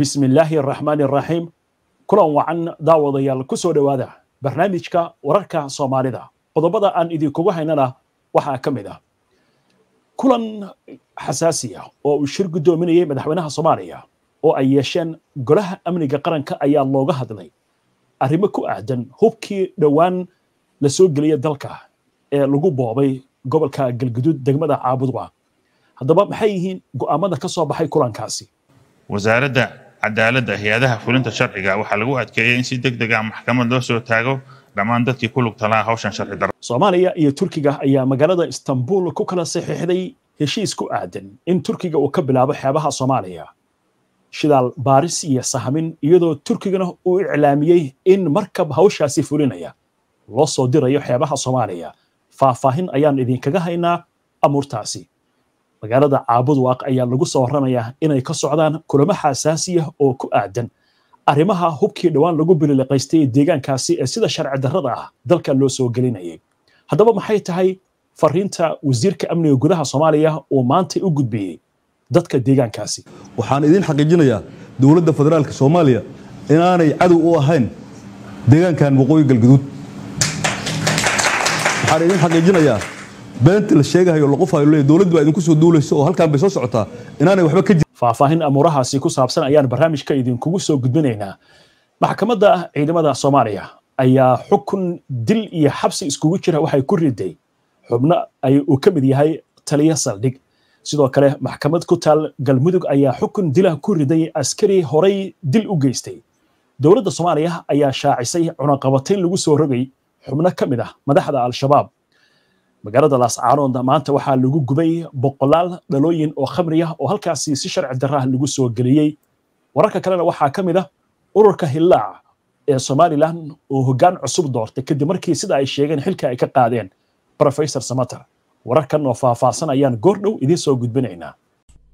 bismillaahi araxmaani araxiim kulan wacan daawadayaal ku soo dhowaada barnaamijka wararka soomaalida qodobada aan idinkugu haynana waxaa ka mid ah kulan xasaasiya oo uu shir guddoominayay madaxweynaha soomaaliya oo ay yeesheen golaha amniga qaranka ayaa looga hadlay arrimo ku aadan hubkii dhowaan la soo geliya dalka ee lagu boobay gobolka galguduud degmada caabudwa haddaba maxay yihiin go'aamada ka soo baxay kulankaasi wasaaradda cadaaladda hay-adaha fulinta sharciga waxaa lagu adkeeyay in si deg deg ah maxkamad loo soo taago dhammaan dadkii ku lugta lahaa hawshan sharci darro soomaaliya iyo turkiga ayaa magaalada istanbul ku kala saxiixday heshiis ku aadan in turkiga uu ka bilaabo xeebaha soomaaliya shidaal baaris iyo sahmin iyadoo turkigana uu iclaamiyey in markab hawshaasi fulinaya loo soo dirayo xeebaha soomaaliya faahfaahin ayaan idinkaga haynaa amuurtaasi magaalada caabudwaaq ayaa lagu soo waramayaa inay ka socdaan kulamo xasaasiya ah oo ku aadan arrimaha hubkii dhowaan lagu bilileqaystay deegaankaasi ee sida sharci darada ah dalka loo soo gelinayay haddaba maxay tahay fariinta wasiirka amniga gudaha soomaaliya oo maantay u gudbiyey dadka deegaankaasi waxaan idiin xaqiijinayaa dowladda federaalk soomaaliya inaanay cadow u ahayn deegaankan waqooyi galguduud waxaan idiin xaqiijinayaa beenta la sheegahayo laqufayo leeyahay dowladda baa idinku soo duulayso oo halkan bay soo socotaa inaanay waxba ka faahfaahin amuurahaasi ku saabsan ayaan barnaamijka idinkugu soo gudbinaynaa maxkamadda ciidamada soomaaliya ayaa xukun dil iyo xabsi iskugu jira waxay ku riday xubno ay uu ka mid yahay taliya saldhig sidoo kale maxkamad ku taal galmudug ayaa xukun dilah ku riday askari horay dil u geystay dowladda soomaaliya ayaa shaacisay cunaqabatayn lagu soo rogay xubno ka mid ah madaxda al-shabaab magaalada laascaanoodna maanta waxaa lagu gubay boqolaal dhalooyin oo khamri oo halkaasi si sharci daraah lagu soo geliyey wararka kalena waxaa ka mid a ah ururka hillaac ee somalilan oo hoggaan cusub doortay kadib markii sida ay sheegeen xilka ay ka qaadeen rofesor samater wararkan oo faahfaahsan ayaan goor dhow idiin soo gudbinaynaa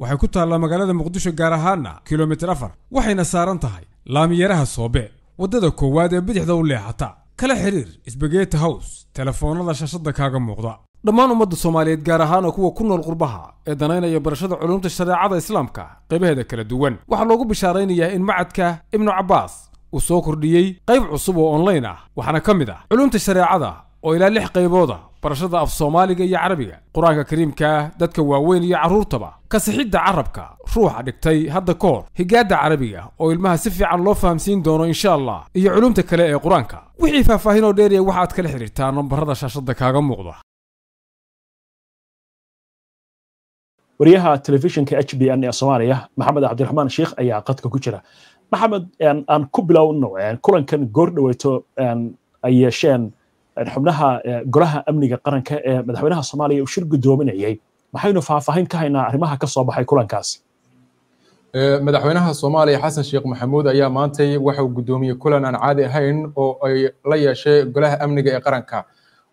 waxay ku taallaa magaalada muqdisho gaar ahaana kilomitir afar waxayna saaran tahay laamiyaraha soobe waddada koowaad ee bidixda u leexata kala xidhiir sbageti house telefoonada shashadda kaaga muuqda dhammaan ummadda soomaaliyeed gaar ahaana kuwa ku nool qurbaha ee danaynaya barashada culumta shareecada islaamka qaybaheeda kala duwan waxaa loogu bishaaraynayaa in macadka ibnu cabbaas uu soo kordhiyey qayb cusub oo online ah waxaana ka mid ah culumta shareecada oo ilaa lix qaybooda barashada af soomaaliga iyo carabiga qur-aanka kariimka dadka waaweyn iyo carruurtaba kasixidda carabka ruuxa dhigtay hadda ka hor higaadda carabiga oo ilmaha si fiican loo fahamsiin doono insha allah iyo culumta kale ee qur-aanka wixii faahfaahin oo dheeriya waxaad kala xidhiirtaa nambarada shaashadda kaaga muuqda wariyaha telefishinka h b n ee soomaaliya maxamed cabdiraxmaan sheikh ayaa qadka ku jira maxamed aan ku bilowno kulankan goor dhaweeto ay yeesheen xubnaha golaha amniga qaranka ee madaxweynaha soomaaliya uu shir guddoominayay maxaynu faahfaahin ka haynaa arrimaha ka soo baxay kulankaasi madaxweynaha soomaaliya xasan sheekh maxamuud ayaa maantay waxa uu guddoomiyey kulan aan caadi ahayn oo ay la yeeshay golaha amniga ee qaranka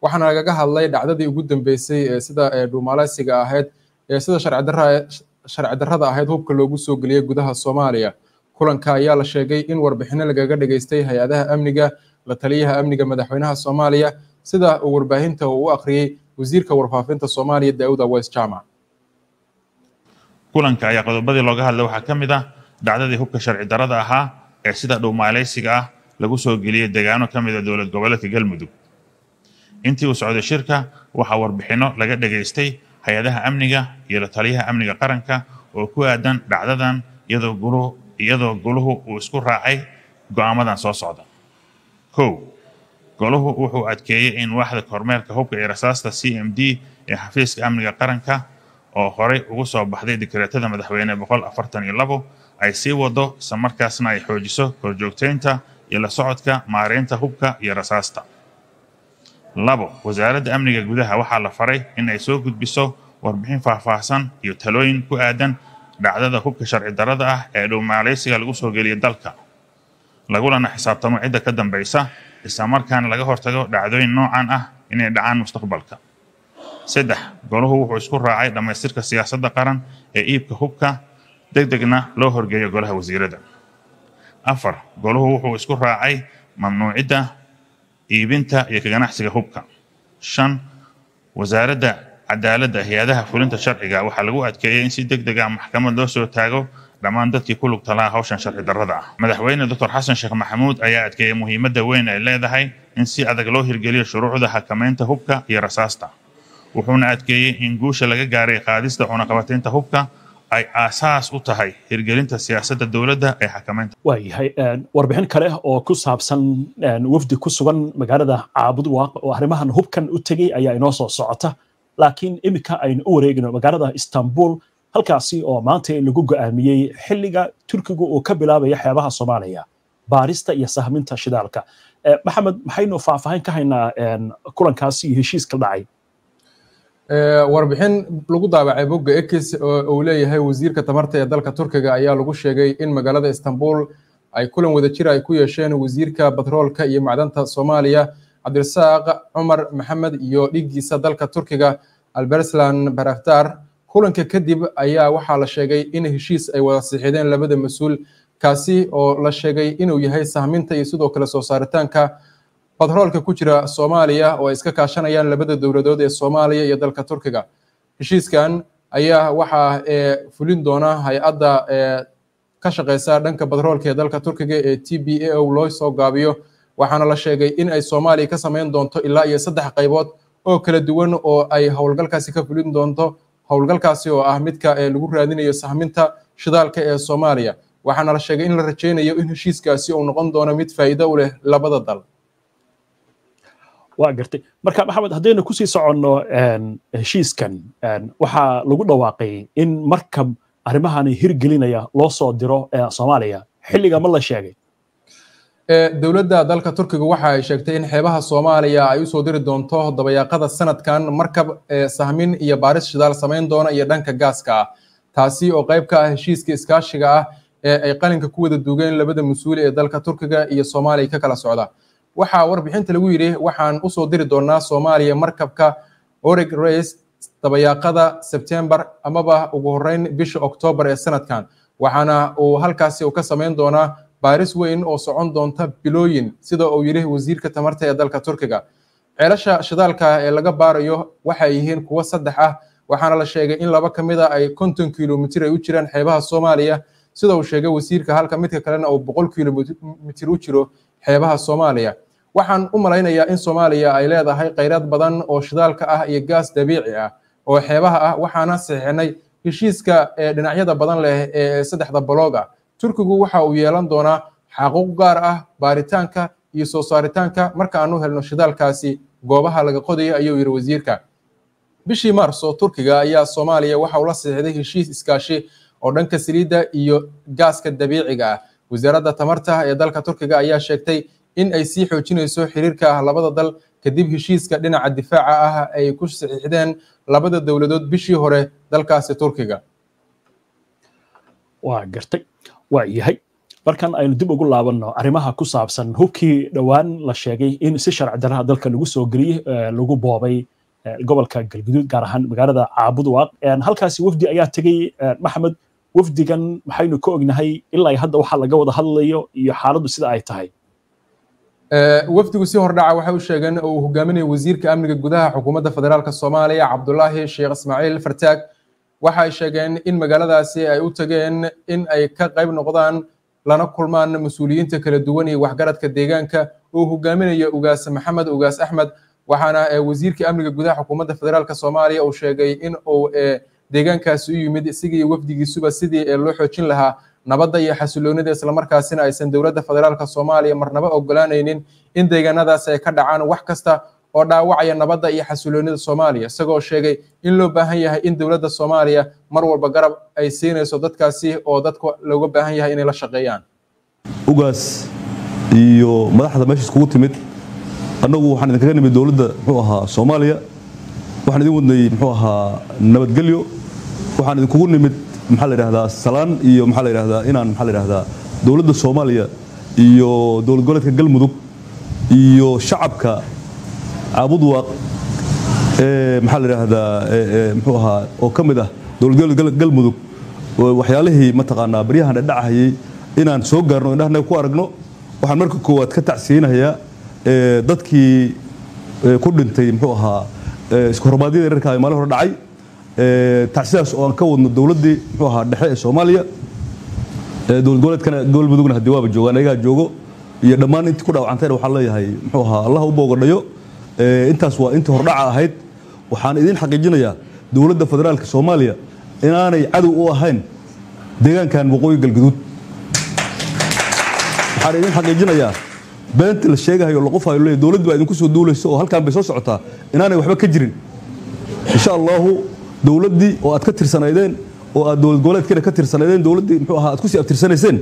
waxaana lagaga hadlay dhacdadii ugu dambeysay sida dhuumaaleysiga ahayd sida sharci darrada ahayd hubka loogu soo geliyey gudaha soomaaliya kulanka ayaa la sheegay in warbixino lagaga dhegaystay hay-adaha amniga la taliyaha amniga madaxweynaha soomaaliya sida uu warbaahinta u akhriyey wasiirka warfaafinta soomaaliya daawud aweys jaamac kulanka ayaa qodobadii looga hadlay waxaa ka mid ah dhacdadii hubka sharci darada ahaa ee sida dhowmaalaysiga ah lagu soo geliyey degaano ka mid a ah dowlad goboleedka galmudug intii uu socday shirka waxaa warbixinno laga dhagaystay hay-adaha amniga iyo la taliyaha amniga qaranka oo ku aadan dhacdadan iyadoo guluhu uu isku raacay go'aamadan soo socda kow goluhu wuxuu adkeeyey in waaxda kormeerka hubka iyo rasaasta c m d ee xafiiska amniga qaranka oo horay ugu soo baxday dikreetada madaxweyne boqol afartan iyo labo ay sii wado islamarkaasna ay xoojiso korjoogteynta iyo la socodka maaraynta hubka iyo rasaasta labo wasaaradda amniga gudaha waxaa la faray in ay soo gudbiso warbixin faahfaahsan iyo talooyin ku aadan dhacdada hubka sharci darada ah ee dhowmaalaysiga lagu soo geliya dalka lagulana xisaabtamo cidda ka dambaysa isla markaana laga hortago dhacdooyin noocan ah inay dhacaan mustaqbalka saddex goluhu wuxuu isku raacay dhammaystirka siyaasadda qaran ee iibka hubka deg degna loo horgeeyo golaha wasiirada afar goluhu wuxuu isku raacay mamnuucidda iibinta iyo ka ganacsiga hubka shan wasaaradda cadaaladda hay-adaha fulinta sharciga waxaa lagu adkeeyay in si deg deg ah maxkamad loo soo taago dhammaan dadkii ku lugtalaa hawshan sharci darrada ah madaxweyne doctor xasan sheekh maxamuud ayaa adkeeyey muhiimadda weyn ay leedahay in si adag loo hirgeliyo shuruucda xakamaynta hubka iyo rasaasta wuxuuna adkeeyey in guusha laga gaaray qaadista cunaqabataynta hubka ay aasaas u tahay hirgelinta siyaasadda dowladda ee xakamaynta waayahay warbixin kale oo ku saabsan wafdi ku sugan magaalada caabud waaq oo arrimahan hubkan u tegey ayaa inoo soo socota laakiin iminka aynu u wareegno magaalada istanbul halkaasi oo maanta lagu go'aamiyey xilliga turkiga uu ka bilaabaya xeebaha soomaaliya baarista iyo sahminta shidaalka eh, maxamed maxaynu faahfaahin ka haynaa kulankaasi iyo heshiiska dhacay eh, warbixin lagu daabacay bogga ekis oo uu leeyahay wasiirka tamarta ee dalka turkiga ayaa lagu sheegay in magaalada istanbul ay kulan wadajir ay ku yeesheen wasiirka batroolka iyo macdanta soomaaliya cabdirasaaq cumar maxamed iyo dhiggiisa dalka turkiga alberslan baraktar kulanka kadib ayaa waxaa la sheegay in heshiis ay wada siixideen labada mas-uul kaasi oo la sheegay inuu yahay sahminta iyo sidoo kale soo saaritaanka batroolka ku jira soomaaliya oo ay iska kaashanayaan labada dowladood ee soomaaliya iyo dalka turkiga heshiiskan ayaa waxaa ee eh, fulin doona hay-adda ee eh, ka shaqeysa dhanka batroolka ee dalka turkiga ee t b a o loo soo gaabiyo waxaana la sheegay in ay soomaaliya ka samayn doonto ilaa iyo saddex qaybood oo kala duwan oo ay howlgalkaasi ka fulin doonto howlgalkaasi oo ah midka ee lagu raadinayo sahminta shidaalka ee soomaaliya waxaana la sheegay in la rajaynayo in heshiiskaasi uu noqon doono mid faa'iido u leh labada dal waa gartay marka maxamed haddaynu kusii soconno heshiiskan waxaa lagu dhawaaqay in markab arrimahani hirgelinaya loo soo diro soomaaliya xilliga ma la sheegay dowladda dalka turkiga waxa ay sheegtay in xeebaha soomaaliya ay usoo diri doonto dabayaaqada sanadkan markab sahmin iyo baaris shidaal samayn doona iyo dhanka gaaska ah taasi oo qayb ka ah heshiiska iskaashiga ah ee ay qalinka ku wada duugeen labada mas-uul ee dalka turkiga iyo soomaaliya ka kala socda waxaa warbixinta lagu yidhi waxaan usoo diri doonaa soomaaliya markabka oreg race dabayaaqada sebtembar amaba ugu horreyn bisha oktoobar ee sanadkan waxaana uu halkaasi u ka samayn doonaa baaris weyn oo socon doonta bilooyin sida uu yidhi wasiirka tamarta ee dalka turkiga ceelasha shidaalka ee laga baarayo waxay yihiin kuwo saddex ah waxaana la sheegay in laba ka mid a ah ay konton kilomitir ay u jiraan xeebaha soomaaliya sida uu sheegay wasiirka halka midka kalena uu boqol kilomitir u jiro xeebaha soomaaliya waxaan u malaynayaa in soomaaliya ay leedahay kheyraad badan oo shidaalka ah iyo gaas dabiici ah oo xeebaha ah waxaana saxiixnay heshiiska ee dhinacyada badan leh ee saddexda baloog turkigu waxa uu yeelan doonaa xaquuq gaar ah baaritaanka iyo soo saaritaanka marka aanu helno shidaalkaasi goobaha laga qodaya ayuu yidhi wasiirka bishii maarso turkiga ayaa soomaaliya waxa uu la saxiixday heshiis iskaashi oo dhanka saliidda iyo gaaska dabiiciga ah wasaaradda tamarta ee dalka turkiga ayaa sheegtay in ay sii xoojinayso xiriirka ah labada dal kadib heshiiska dhinaca difaaca ah ay ku saxiixdeen labada dowladood bishii hore dalkaasi turkiga waa gartay waa yahay markan aynu dib ugu laabanno arrimaha ku saabsan hubkii dhowaan la sheegay in si sharci darraha dalka lagu soo geliyey eh, lagu boobay eh, gobolka galguduud gaar ahaan magaalada caabudwaaq halkaasi wafdi ayaa tegey eh, maxamed wafdigan maxaynu ka ognahay ilaa hadda waxa laga wada hadlayo iyo xaaladdu sida ay tahay wafdigu si hordhaca waxay u sheegeen uu hogaaminaya wasiirka amniga gudaha xukuumadda federaalka soomaaliya cabdulaahi sheekh ismaaciil fartaag waxa ay sheegeen in magaaladaasi ay u tageen in ay ka qayb noqdaan lana kulmaan mas-uuliyiinta kala duwan iyo waxgaradka deegaanka oo hogaaminaya ugaas maxamed ugaas axmed waxaana eh, wasiirkii amniga gudaha xukuumadda federaalk soomaaliya uu sheegay in uu eh, deegaankaasi u yimid isagii wafdigiisuba sidii eh, loo xoojin lahaa nabadda iyo xasiloonida islamarkaasina aysan dowladda federaalk soomaaliya marnaba ogolaanaynin in deegaanadaasi ay ka dhacaan wax kasta oo dhaawacaya nabadda iyo xasiloonida soomaaliya isagoo sheegay in loo baahan yahay in dowladda soomaaliya mar walba garab ay siinayso dadkaasi oo dadka looga baahan yahay inay la shaqeeyaan ugaas iyo madaxda meesha iskugu timid annagu waxaan idinkaga nimid dowladda muxuu ahaa soomaaliya waxaan idin wadnay muxuu ahaa nabadgelyo waxaan idinkugu nimid maxaa la yidhahdaa salaan iyo maxaa la yidhahdaa inaan maxaa la yidhahdaa dowladda soomaaliya iyo dowlad goboleedka galmudug iyo shacabka aabudwaq eh, maxaa la idhaahdaa eh, eh, mxuu ahaa oo ka mid ah dowladgoboleedka galmudug waxyaalihii mataqaanaa baryahan dhadhacahayey inaan soo gaarno indhahanaga ku aragno waxaan marka koowaad ka tacsiinayaa dadkii ku dhintay mxuu ahaa iskuhormaadyadii reerkaaga maalin hore dhacay tacsidaas oo aan ka wadno dowladdii mxuu ahaa dhexe ee soomaaliya dowladgoboleedkana galmudugna haddii waaba joogaan ayagaa joogo iyo dhammaan intii ku dhaawacanteen waxaan leeyahay mxuu ahaa allah u boogadhayo Eh, intaas waa intii hordhaca ahayd waxaan idiin xaqiijinayaa dowladda federaalka soomaaliya inaanay cadow u ahayn deegaankan waqooyi galguduud waxaan idiin xaqiijinayaa beenta la sheegahayo la qofayo le dowladda baa idinku soo duulayso oo halkan bay soo socotaa inaanay waxba ka jirin insha allaahu dowladdii oo aad ka tirsanaydeen oo aad dowlad goboleedkeena ka tirsanaydeen dowladdii muxuu ahaa aad ku sii abtirsanayseen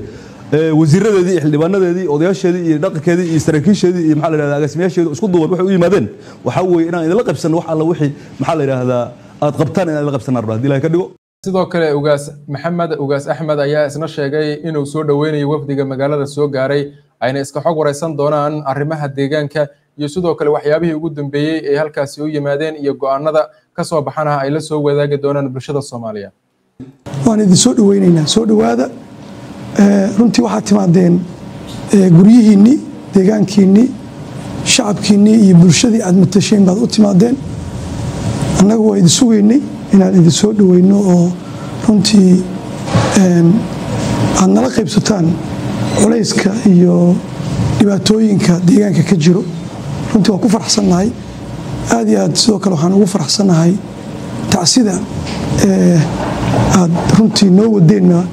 wasiiradeedii xildhibaanadeedii odayaasheedii iyo dhaqankeedii iyo saraakiisheedii iyo maxaa la yidhahdaa agaasimayaasheedii isku duuban waxay u yimaadeen waxaa weeye inaan idinla qabsanno wax alla wixii maxaa la yidhaahdaa aad qabtaan inaan idinla qabsanno arba haddii ilahay ka dhigo sidoo kale ugaas maxamed ugaas axmed ayaa isna sheegay inuu soo dhoweynayo wafdiga magaalada soo gaaray ayna iska xog waraysan doonaan arrimaha deegaanka iyo sidoo kale waxyaabihii ugu dambeeyey ay halkaasi u yimaadeen iyo go'aanada ka soo baxan ay la soo wadaagi doonaan bulshada soomaaliya waan idin soo dhoweynaynaa soo dhowaada runtii waxaad timaadeen eh, guryihiinnii deegaankiinnii shacabkiinnii iyo bulshadii aad matasheen baad u timaadeen annagu waa idin sugaynay inaan idin soo dhoweyno oo runtii aad nala qaybsataan culayska iyo dhibaatooyinka deegaanka ka jiro runtii waan ku faraxsannahay aad iyo aad sidoo kale waxaan ugu faraxsannahay tacsida eh, aad runtii noo wadeenna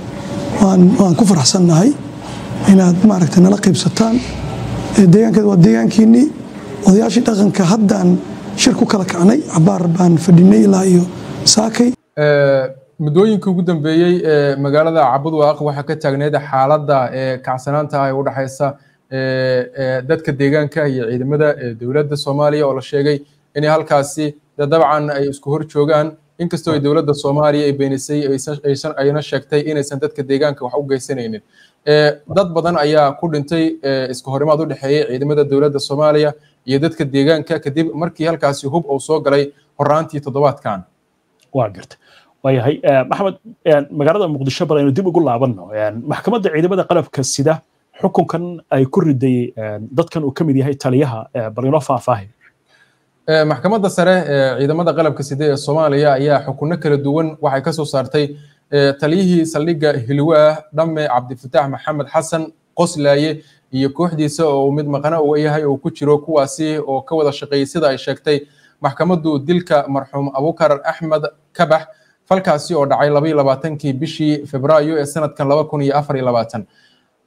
waan ku faraxsannahay inaad maaragta nala qiibsataan deegaankeed waa deegaankiinnii odayaashii dhaqanka haddaan shir ku kala kacnay cabaar baan fadhinay ilaa iyo saakay muddooyinkii ugu dambeeyey ee magaalada cabudwaaq waxaa ka taagneyd xaaladda kacsanaanta ee u dhexaysa dadka deegaanka iyo ciidamada dowladda soomaaliya oo la sheegay inay halkaasi dabcan ay isku hor joogaan inkastoo dowladda soomaaliya ay beenisay ayna sheegtay inaysan dadka deegaanka wax u geysanaynin eh, dad badan ayaa ku dhintay eh, isku horimaad u dhexeeyey ciidamada dowladda soomaaliya iyo dadka deegaanka kadib markii halkaasi hub uu soo galay horaantii toddobaadkan waa garta waayahay eh, maxamed magaalada muqdisho bal aynu dib ugu laabanno maxkamadda ciidamada qalabka sida xukunkan ay ku riday dadkan uu ka mid yahay taliyaha bal inoo faahfaahay maxkamadda sare ee ciidamada qalabka side ee soomaaliya ayaa xukunno kala duwan waxay kasoo soo saartay taliyihii saldhigga hilwaah dhamme cabdifatax maxamed xasan qoslaaye iyo kooxdiisa oo mid maqana uga yahay oo ku jiro kuwaasi oo ka wada shaqeeyey sida ay sheegtay maxkamaddu dilka marxuum abuukar axmed kabax falkaasi oo dhacay labaiyo labaatankii bishii febraayo ee sanadkan laba kun iyo afar iyo labaatan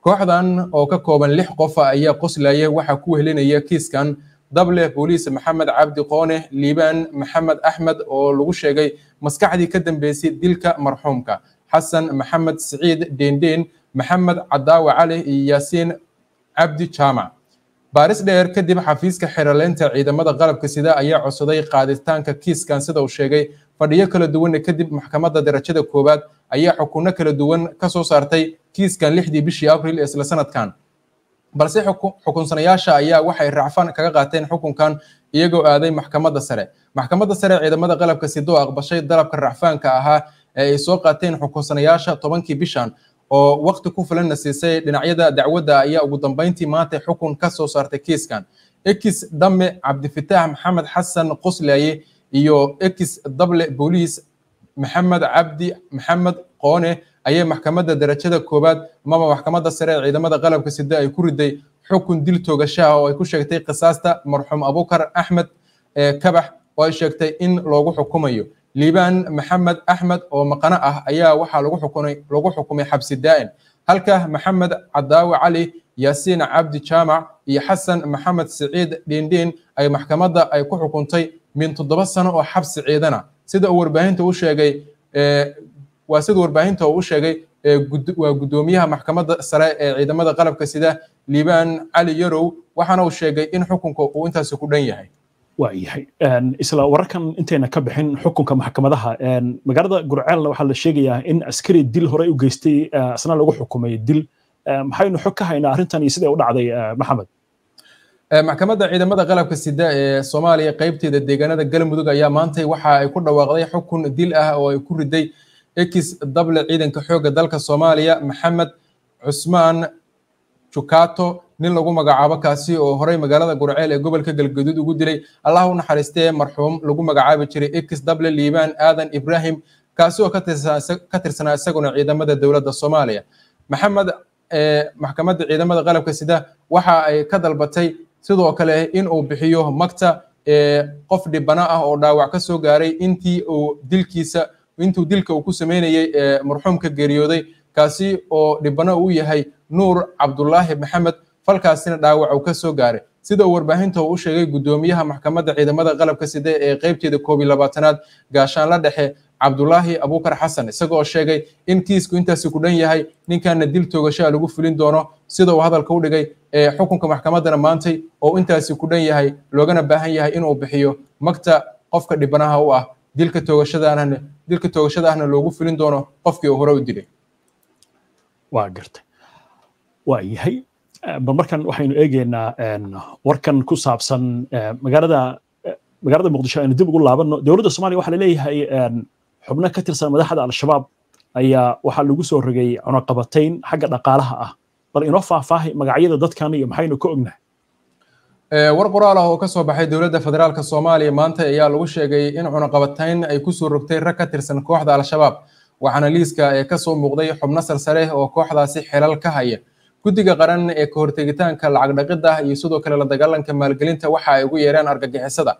kooxdan oo ka kooban lix qofa ayaa qoslaaye waxaa ku wehlinaya kiiskan dable booliis maxamed cabdi qoone liibaan maxamed axmed oo lagu sheegay maskaxdii ka dambeysay dilka marxuumka xasan maxamed siciid dendeen maxamed cadaawe cali iyo yaasiin cabdi jaamac baaris dheer kadib xafiiska xiraleynta ciidamada qalabka sida ayaa codsaday qaaditaanka kiiskan sida uu sheegay fadhiyo kala duwanna kadib maxkamadda darajada koowaad ayaa xukunno kala duwan ka soo saartay kiiskan lixdii bishii abril isla sanadkan balse xukunsanayaasha ayaa waxay raacfaan kaga qaateen xukunkan iyagoo aaday maxkamadda sare maxkamadda sare ciidamada qalabka sidoo aqbashay dalabka racfaanka ahaa ee ay soo qaateen xukunsanayaasha tobankii bishan oo waqti ku filanna siisay dhinacyada dacwadda ayaa ugu dambeyntii maanta xukun ka soo saartay kiiskan ex dame cabdifitaax maxamed xasan qoslaye iyo ex dable booliis maxamed cabdi maxamed aqoone ayay maxkamadda darajada koowaad amaba maxkamadda sare ee ciidamada qalabka sida ay ku riday xukun dil toogashaha oo ay ku sheegtay qisaasta marxuum abukar axmed kabax oo ay sheegtay in loogu xukumayo liibaan maxamed axmed oo maqano ah ayaa waxaa lagu xukumay lagu xukumay xabsi daa'in halka maxamed cadaawi cali yaasiin cabdi jaamac iyo xasan maxamed siciid dhiindhiin ay maxkamadda ay ku xukuntay min toddoba sano oo xabsi ciidana sida uu warbaahinta u sheegay waa sida warbaahinta uu sheegay waa guddoomiyaha maxkamadda sare ee ciidamada qalabka sida liibaan cali yarow waxaana uu sheegay in xukunka uu intaasi ku dhan yahay waayahay isla wararkan intayna ka bixin xukunka maxkamadaha magaalada gurceelna waxaa la sheegayaa in askari dil horey u geystay asna lagu xukumay dil maxaynu xog ka haynaa arrintan iyo siday u dhacday maxamed maxkamadda ciidamada qalabka sida ee soomaaliya qaybteeda deegaanada galmudug ayaa maantay waxa ay ku dhawaaqday xukun dil ah oo ay ku riday x dable ciidanka xoogga dalka soomaaliya maxamed cusmaan jukato nin lagu magacaabo kaasi oo horay magaalada gurceel ee gobolka galgaduud ugu dilay allah u naxariistee marxuum lagu magacaabi jiray x dable liibaan aadan ibrahim kaasi oo ka tirsanaa isaguna ciidamada dowladda soomaaliya maxamed maxkamadda ciidamada qalabka sida waxa ay ka dalbatay sidoo kale inuu bixiyo magta qof dhibana ah oo dhaawac kasoo gaaray intii uu dilkiisa intuu dilka uu ku sameynayay ee marxuumka geeriyooday kaasi oo dhibano uu yahay nuur cabdulaahi maxamed falkaasina dhaawac uu ka soo gaaray sida uu warbaahinta u sheegay guddoomiyaha maxkamadda ciidamada qalabka side ee qaybteeda koob iyo labaatanaad la dhexe cabdulaahi abuukar xasan isaga oo sheegay in kiisku intaasi ku dhan yahay ninkaana dil toogashaa ah lagu fulin doono sida uu hadalka u dhigay ee xukunka maxkamaddana maantay oo intaasi ku dhan yahay loogana baahan yahay inuu bixiyo magta qofka dhibanaha u ah dilka toogashadana dilka toogashada ahna loogu filin doono qofkii uu hore u dilay waa gartay waa yahay eh, bal markan waxaynu eegaynaa warkan ku saabsan eh, magaalada eh, magaalada muqdisho aynu dib ugu laabanno dowladda soomaaliya waxaa laleeyahay xubno ka tirsan madaxda al-shabaab ayaa waxaa lagu soo rogay cunaqabatayn xagga dhaqaalaha ah bal inoo faahfaahay magacyada dadkan iyo maxaynu ka ognahay war qoraal ah oo kasoo baxay dowladda federaalk soomaaliya maanta ayaa lagu sheegay in cunaqabatayn ay kusoo rogtay rag ka tirsan kooxda al-shabaab waxaana liiska ee kasoo muuqday xubno sarsare oo kooxdaasi xilal ka haya guddiga qaran ee ka hortegitaanka lacag dhaqidda iyo sidoo kale la dagaalanka maalgelinta waxa ay ugu yeereen argagixisada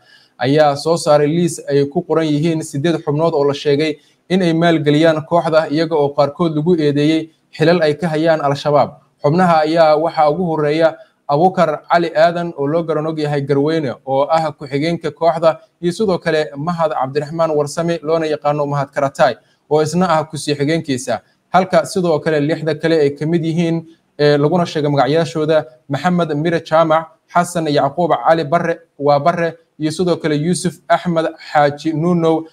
ayaa soo saaray liis ay ku qoran yihiin sideed xubnood oo la sheegay in ay maalgeliyaan kooxda iyaga oo qaarkood lagu eedeeyey xilal ay ka hayaan al-shabaab xubnaha ayaa waxaa ugu horreeya abubakar cali aadan oo loo garanog yahay garweyne oo ah ku-xigeenka kooxda iyo sidoo kale mahad cabdiraxmaan warsame loona yaqaano mahad karataay oo isna ah kusii xigeenkiisa halka sidoo kale lixda kale ay ka mid yihiin laguna sheegay magacyaashooda maxamed mire jaamac xasan yacquub cali bare waa barre iyo sidoo kale yuusuf axmed xaaji nunow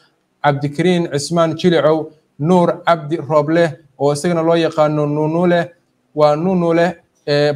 cabdikariin cismaan jilicow nuur cabdi roobleh oo isagana loo yaqaano nunule waa nuunuleh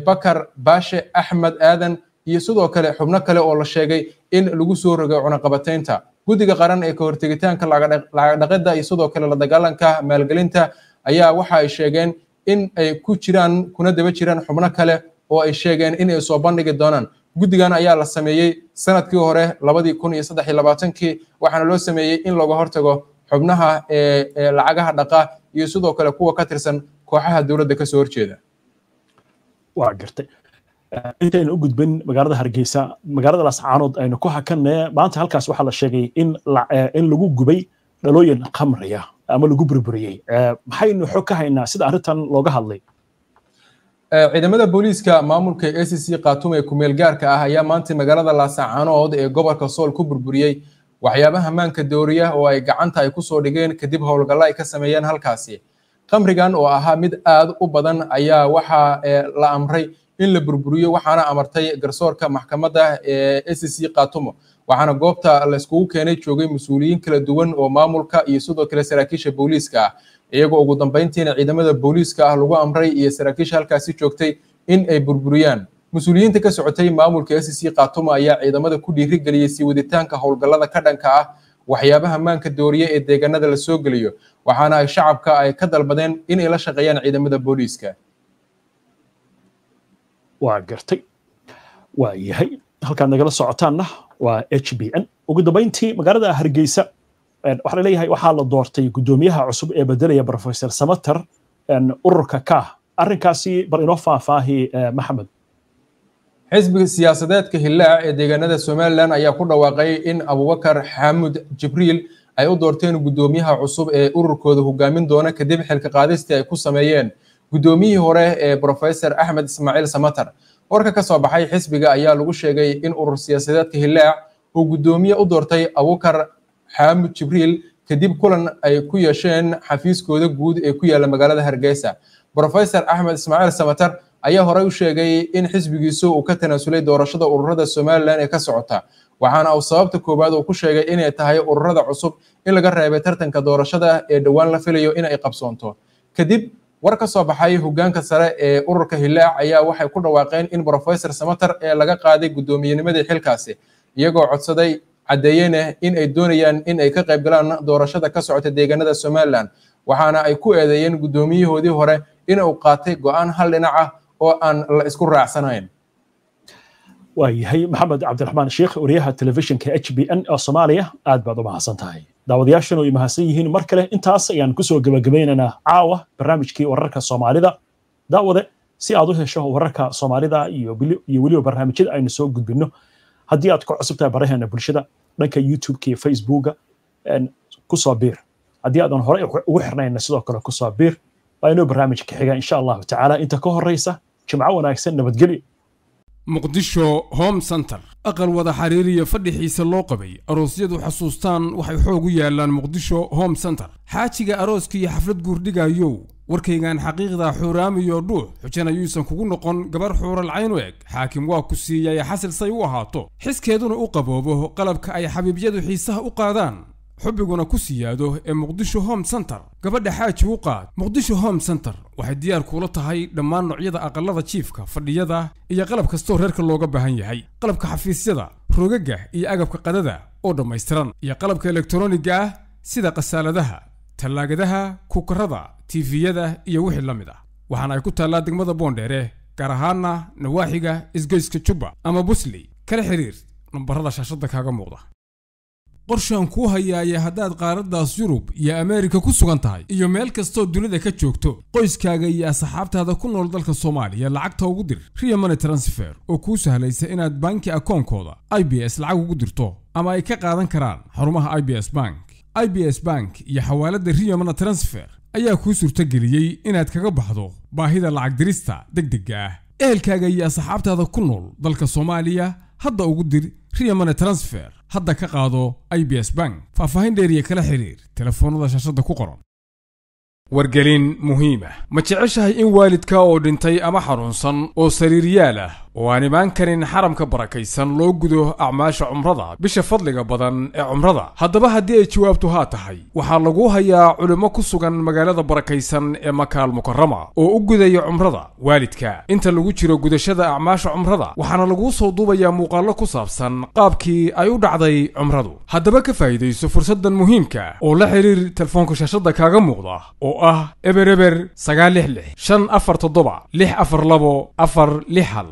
bakar baashe axmed aadan iyo sidoo kale xubno kale oo la sheegay in lagu soo rogay cunaqabateynta guddiga qaran ee ka hortegitaanka lacag dhaqidda iyo sidoo kale la dagaalanka maalgelinta ayaa waxa ay sheegeen in ay ku jiraan kuna daba jiraan xubno kale oo ay sheegeen in ay soo bandhigi doonaan guddigan ayaa la sameeyey sanadkii hore labadii kun iyo saddex iyo labaatankii waxaana loo sameeyey in looga hortago xubnaha ee lacagaha dhaqa iyo sidoo kale kuwa ka tirsan kooxaha dowladda ka soo horjeeda waa gartay intaynu u gudbin magaalada hargeysa magaalada laascaanood aynu ku hakannee maanta halkaas waxaa la sheegay in in lagu gubay dhalooyin khamriya ama lagu burburiyey maxaynu xog ka haynaa sida arrintan looga hadlay ciidamada booliiska maamulka e c c khaatuum ee kumeel gaarka ah ayaa maanta magaalada laasacaanood ee gobolka sool ku burburiyey waxyaabaha maanka dooriya oo ay gacanta ay ku soo dhigeen kadib howlgallo ay ka sameeyeen halkaasi khamrigan oo ahaa mid aad u badan ayaa waxa e, la amray in la burburiyo waxaana amartay garsoorka maxkamadda ee s e c katumo waxaana goobta layskugu keenay joogay mas-uuliyiin kala duwan oo maamulka iyo sidoo kale saraakiisha booliiska ah iyagoo ugu dambeyntiina ciidamada booliiska ah lagu amray iyo saraakiisha halkaasi joogtay in ay burburiyaan mas-uuliyiinta ka socotay maamulka s e c katumo ayaa ciidamada ku dhiirigeliyay sii waditaanka howlgallada ka dhanka ah waxyaabaha maanka dooriya ee deegaanada la soo geliyo waxaana ay shacabka ay ka dalbadeen inay la shaqeeyaan ciidamada booliiska waa gartay waa yahay halkaad nagala socotaanna waa h b n ugu dambayntii magaalada hargeysa waxaa laleeyahay waxaa la doortay guddoomiyaha cusub ee bedelaya rofeor samater ururka kah arrinkaasi bal inoo faahfaahi e, maxamed xisbiga siyaasadeedka hillaa ee deegaanada somalilan ayaa ku dhawaaqay in abubakar xaamud jibriil ay u doorteen guddoomiyaha cusub ee ururkooda hogaamin doona kadib xilka qaadistii ay ku sameeyeen guddoomiyihii hore ee rofesor axmed ismaaciil samatar warka ka soo baxay xisbiga ayaa lagu sheegay in urur siyaasadeedka hillaac uu guddoomiye u doortay abukar xaamud jibriil kadib kulan ay ku yeesheen xafiiskooda guud ee ku yaala magaalada hargeysa brofesor axmed ismaaciil samatar ayaa horey u sheegay in xisbigiisu uu ka tanaasulay doorashada ururada somalilan ee ka socota waxaana uu sababta koowaad uu ku sheegay inay tahay ururada cusub in laga reebay tartanka doorashada ee dhowaan la filayo inay qabsoonto kadib war ka soo baxay hoggaanka sare ee ururka hilaac ayaa waxay ku dhawaaqeen in brofesor samater ee laga qaaday guddoomiyenimadii xilkaasi iyagoo codsaday caddeeyena in ay doonayaan in ay ka qayb galaan doorashada ka socota deegaanada somalilan waxaana ay ku eedeeyeen guddoomiyahoodii hore in uu qaatay go-aan hal dhinac ah oo aan la isku raacsanayn waayahay maxamed cabdiraxmaan sheekh wariyaha telefishinka h b n oo uh, soomaaliya aad baad u mahadsan tahay daawadayaashan way mahadsan yihiin mar kale intaas ayaan kusoo gebagabeynaynaa caawa barnaamijkii wararka soomaalida daawade si aad u hesho wararka soomaalida iyo weliba barnaamijyada aynu soo gudbino haddii aad ku cusub tahay baraheena bulshada dhanka youtubeka iyo facebooka kusoo biir haddii aadan horey ugu xirnayna sidoo kale kusoo biir waa inuu barnaamijka xiga insha allahu tacaala inta ka horraysa jimco wanaagsan nabadgelyo muqdisho home center aqal wada fadhi fadhixiisa loo qabay aroosyadu xusuustaan waxay xoog u yaalaan muqdisho home center xaajiga arooska iyo xaflad guurdhigaayow warkaygan xaqiiqda xuuraamiyo dhuux xujan ayuusan kugu noqon gabar xuuralcayn u eg xaakim waa ku siiyay xasil say u ahaato xiskeeduna u qaboobo qalabka ay xabiibyadu xiisaha u qaadaan xubbiguna ku siyaado ee muqdisho home center gabadha xaaji u qaad muqdisho home center waxay diyaar kuula tahay dhammaan noocyada aqallada jiifka fadhiyada iyo qalab kastoo reerka looga baahan yahay qalabka xafiisyada rogaga iyo agabka qadada oo dhammaystiran iyo qalabka elektroniga ah sida khasaaladaha tallaagadaha kukarada tiifiyada iyo wixii la mid a ah. waxaana ay ku taallaa degmada boondheere gaar ahaanna nawaaxiga isgoyska jubba ama busley kala xiriir nambarada shaashadda kaaga muuqda qorshaan kuu hayaaya haddaad qaaraddaas yurub iyo ameerika ku sugan tahay iyo meel kastoo dunida ka joogto qoyskaaga iyo asxaabtaada ku nool dalka soomaaliya lacagta ugu dir ria money transfer oo kuu sahlaysa inaad banki akoonkooda i b s lacag ugu dirto ama ay ka qaadan karaan xarumaha i b s bank i b s bank iyo xawaalada ria money transfer ayaa kuu suurtageliyey inaad kaga baxdo baahida lacag dirista deg dega ah ehelkaaga iyo asxaabtaada ku nool dalka soomaaliya hadda ugu dir ria money transfer hadda ka qaado i b s bank faahfaahin dheeriya kala xiriir telefoonnada shaashadda ku qoran wargelin muhiimah ma jeceshahay in waalidka oo dhintay ama xanuunsan oo sariiryaal ah oo aan imaan karin xaramka barakaysan loo gudo acmaasha cumrada bisha fadliga badan ee cumrada haddaba haddii ay jawaabtu haa tahay waxaa lagu hayaa culimmo ku sugan magaalada barakaysan ee makaal mukarama oo u gudaya cumrada waalidka inta lagu jiro gudashada acmaasha cumrada waxaana laguu soo duubayaa muuqaallo ku saabsan qaabkii ay u dhacday cumradu haddaba ka faa'iidayso fursaddan muhiimka ah oo la xidhiir telefoonka shashadda kaaga muuqda oo ah ebereber sagaal lix lix shan afar toddoba lix afar labo afar lix hal